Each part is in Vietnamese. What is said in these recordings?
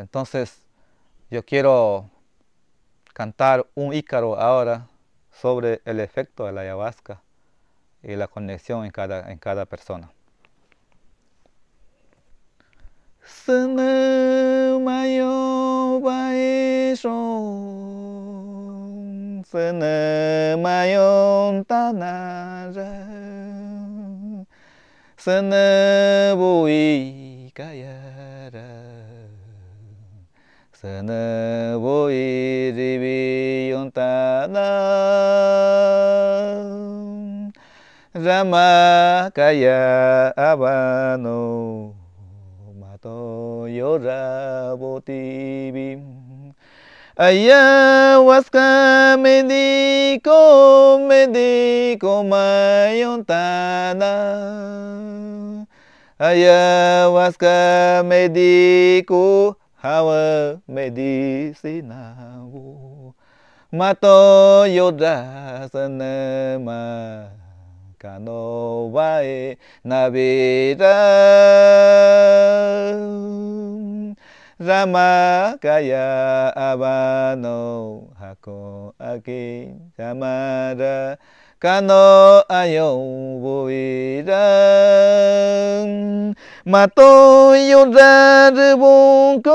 Entonces, yo quiero cantar un ícaro ahora sobre el efecto de la ayahuasca y la conexión en cada, en cada persona. sana voi ribi yontana rama kaya abano mato yora botibim ayahuasca medico medico mayontana ayahuasca medico hawa medicina wu mato yoda sanema kano vae navira rama kaya abano hako aki samara kano ayo vuira 嘛，都有着本口，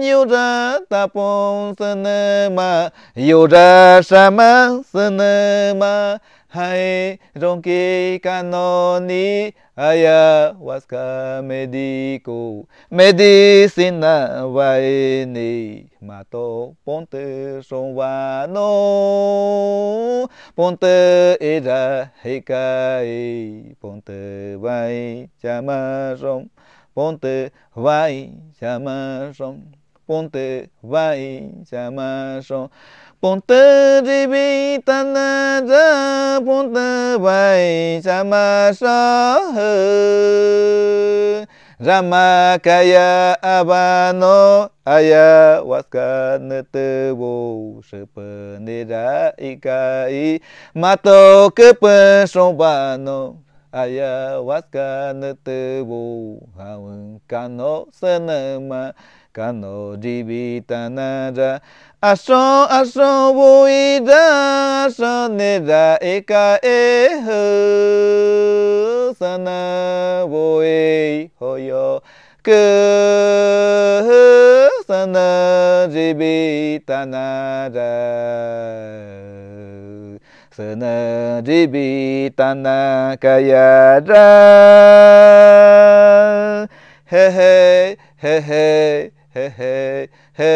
有着大风声呢嘛，有着什么声呢嘛？hai ronke kanoni aya waska mediko medicina wae ni mato ponte sonwa no ponte era hekai ponte wae chamarom ponte wae chamarom ponte vai chamasho ponte ribi tanaja ponte vai chamasho Ramakaya abano aya waskane tebo sepenera ikai mato kepesobano ayahuasca tebu haun kano sanama kano jibitanara asho asho buida asho nera eka ehu sana boi hoyo ku sana jibitanara Sana Senaji tanah kaya dra Hehe hehe hehe he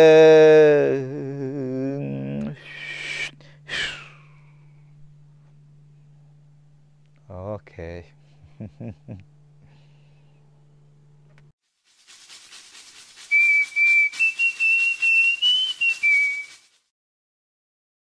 Okay.